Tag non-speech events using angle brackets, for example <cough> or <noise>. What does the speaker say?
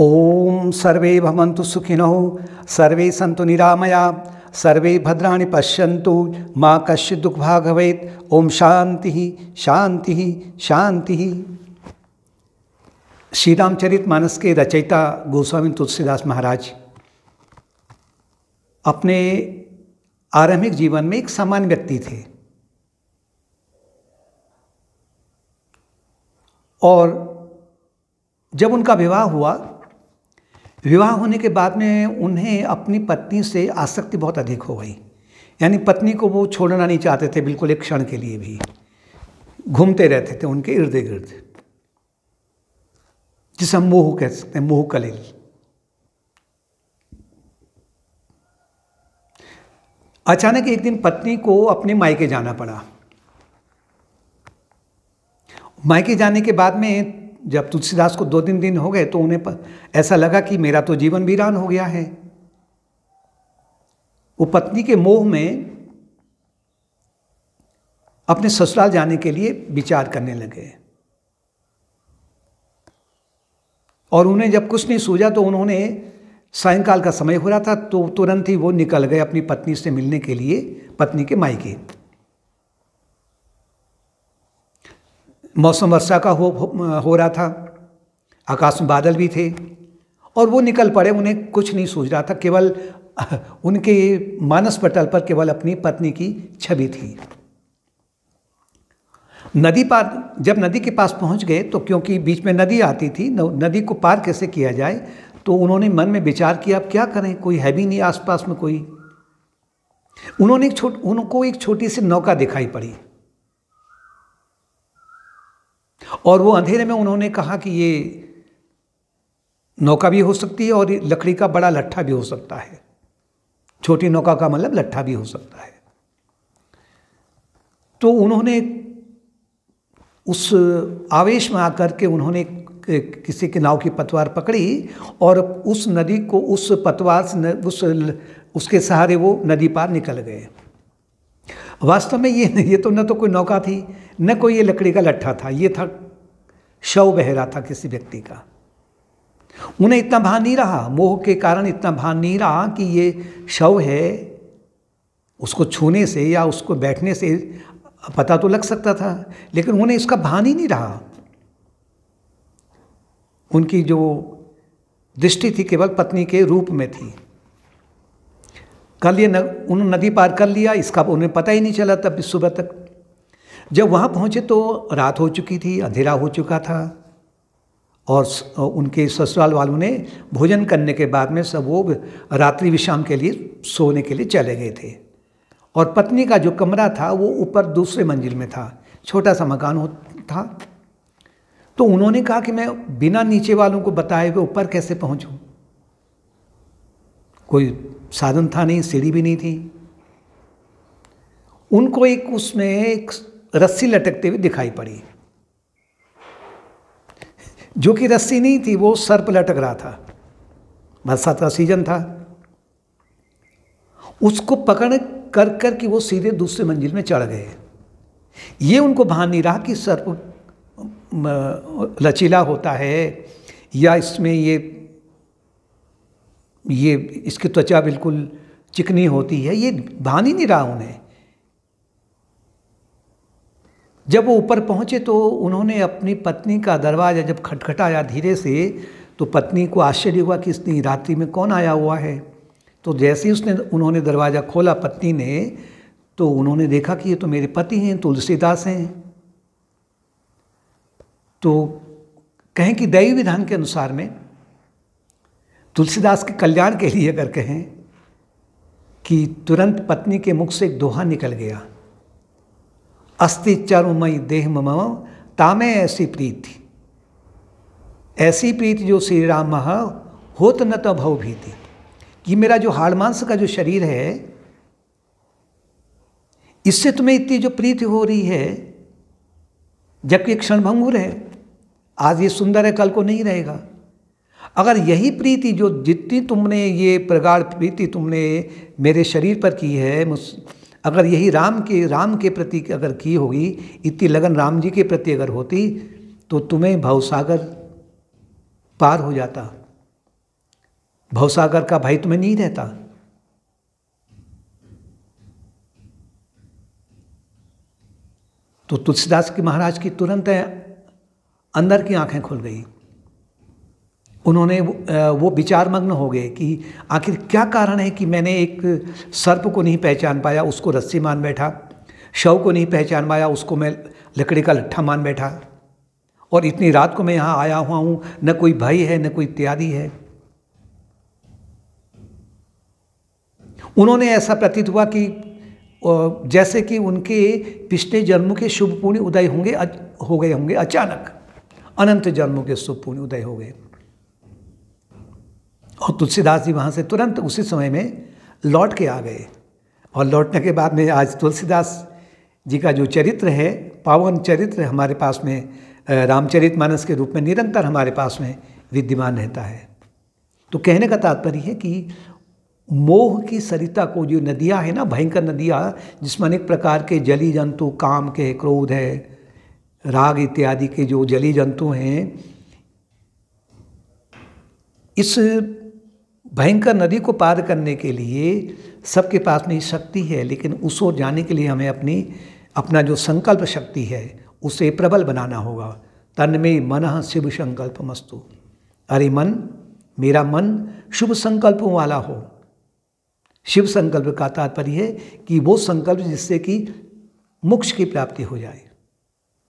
ओम सर्वे भवन्तु सुखिनो सर्वे सन्तु निरामया सर्वे भद्राणि पश्यन्तु माँ कश्चित् दुःखभाग् भवेत् ओम शांति शांति शांति श्री रामचरित मानस के रचयिता गोस्वामी तुलसीदास महाराज अपने आरंभिक जीवन में एक सामान्य व्यक्ति थे और जब उनका विवाह हुआ विवाह होने के बाद में उन्हें अपनी पत्नी से आसक्ति बहुत अधिक हो गई यानी पत्नी को वो छोड़ना नहीं चाहते थे बिल्कुल एक क्षण के लिए भी घूमते रहते थे उनके इर्द गिर्द जिसे हम मोह कह सकते हैं मोह कले अचानक एक दिन पत्नी को अपने मायके जाना पड़ा मायके जाने के बाद में जब तुलसीदास को दो तीन दिन हो गए तो उन्हें पर ऐसा लगा कि मेरा तो जीवन वीरान हो गया है वो पत्नी के मोह में अपने ससुराल जाने के लिए विचार करने लगे और उन्हें जब कुछ नहीं सूझा तो उन्होंने सायंकाल का समय हो रहा था तो तुरंत ही वो निकल गए अपनी पत्नी से मिलने के लिए पत्नी के मायके मौसम वर्षा का हो हो रहा था आकाश में बादल भी थे और वो निकल पड़े उन्हें कुछ नहीं सूझ रहा था केवल <laughs> उनके मानस पटल पर केवल अपनी पत्नी की छवि थी नदी पार जब नदी के पास पहुंच गए तो क्योंकि बीच में नदी आती थी नदी को पार कैसे किया जाए तो उन्होंने मन में विचार किया अब क्या करें कोई है भी नहीं आसपास में कोई उन्होंने एक छोट उनको एक छोटी सी नौका दिखाई पड़ी और वो अंधेरे में उन्होंने कहा कि ये नौका भी हो सकती है और लकड़ी का बड़ा लट्ठा भी हो सकता है छोटी नौका का मतलब लट्ठा भी हो सकता है तो उन्होंने उस आवेश में आकर के उन्होंने किसी के नाव की पतवार पकड़ी और उस नदी को उस पतवार से उस उसके सहारे वो नदी पार निकल गए वास्तव में ये ये तो न तो कोई नौका थी न कोई ये लकड़ी का लट्ठा था ये था शव बह रहा था किसी व्यक्ति का उन्हें इतना भान नहीं रहा मोह के कारण इतना भान नहीं रहा कि ये शव है उसको छूने से या उसको बैठने से पता तो लग सकता था लेकिन उन्हें इसका भान ही नहीं रहा उनकी जो दृष्टि थी केवल पत्नी के रूप में थी कल ये न, उन्होंने नदी पार कर लिया इसका उन्हें पता ही नहीं चला तब सुबह तक जब वहाँ पहुँचे तो रात हो चुकी थी अंधेरा हो चुका था और उनके ससुराल वालों ने भोजन करने के बाद में सब वो रात्रि विश्राम के लिए सोने के लिए चले गए थे और पत्नी का जो कमरा था वो ऊपर दूसरे मंजिल में था छोटा सा मकान हो था तो उन्होंने कहा कि मैं बिना नीचे वालों को बताए हुए ऊपर कैसे पहुंचूं? कोई साधन था नहीं सीढ़ी भी नहीं थी उनको एक उसमें एक रस्सी लटकते हुए दिखाई पड़ी जो कि रस्सी नहीं थी वो सर्प लटक रहा था बरसात का सीजन था उसको पकड़ कर कर कि वो सीधे दूसरे मंजिल में चढ़ गए ये उनको भान नहीं रहा कि सर्प लचीला होता है या इसमें ये ये इसकी त्वचा बिल्कुल चिकनी होती है ये भान ही नहीं रहा उन्हें जब वो ऊपर पहुँचे तो उन्होंने अपनी पत्नी का दरवाज़ा जब खटखटाया धीरे से तो पत्नी को आश्चर्य हुआ कि इतनी रात्रि में कौन आया हुआ है तो जैसे ही उसने उन्होंने दरवाज़ा खोला पत्नी ने तो उन्होंने देखा कि ये तो मेरे पति हैं तुलसीदास हैं तो कहें कि दैवी विधान के अनुसार में तुलसीदास के कल्याण के लिए अगर कहें कि तुरंत पत्नी के मुख से एक दोहा निकल गया अस्थि चरुमयी देह मम तामे ऐसी प्रीति ऐसी प्रीति जो श्री राम तो न तो भव भीति कि मेरा जो हाड़मांस का जो शरीर है इससे तुम्हें इतनी जो प्रीति हो रही है जबकि क्षणभंगुर है आज ये सुंदर है कल को नहीं रहेगा अगर यही प्रीति जो जितनी तुमने ये प्रगाढ़ प्रीति तुमने मेरे शरीर पर की है मुझ अगर यही राम के राम के प्रति अगर की होगी इतनी लगन राम जी के प्रति अगर होती तो तुम्हें भवसागर पार हो जाता भवसागर का भाई तुम्हें नहीं रहता तो तुलसीदास की महाराज की तुरंत अंदर की आंखें खुल गई उन्होंने वो विचारमग्न हो गए कि आखिर क्या कारण है कि मैंने एक सर्प को नहीं पहचान पाया उसको रस्सी मान बैठा शव को नहीं पहचान पाया उसको मैं लकड़ी का लट्ठा मान बैठा और इतनी रात को मैं यहाँ आया हुआ हूँ न कोई भाई है न कोई इत्यादि है उन्होंने ऐसा प्रतीत हुआ कि जैसे कि उनके पिछले जन्मों के शुभ पूर्ण उदय होंगे हो गए होंगे अचानक अनंत जन्मों के शुभ पूर्ण उदय हो गए और तुलसीदास जी वहाँ से तुरंत उसी समय में लौट के आ गए और लौटने के बाद में आज तुलसीदास जी का जो चरित्र है पावन चरित्र हमारे पास में रामचरित मानस के रूप में निरंतर हमारे पास में विद्यमान रहता है तो कहने का तात्पर्य है कि मोह की सरिता को जो नदियाँ है ना भयंकर नदियाँ जिसमें अनेक प्रकार के जली जंतु काम के क्रोध है राग इत्यादि के जो जली जंतु हैं इस भयंकर नदी को पार करने के लिए सबके पास में शक्ति है लेकिन उस ओर जाने के लिए हमें अपनी अपना जो संकल्प शक्ति है उसे प्रबल बनाना होगा तन में मन शिव संकल्प मस्तु अरे मन मेरा मन शुभ संकल्पों वाला हो शिव संकल्प का तात्पर्य है कि वो संकल्प जिससे कि मोक्ष की प्राप्ति हो जाए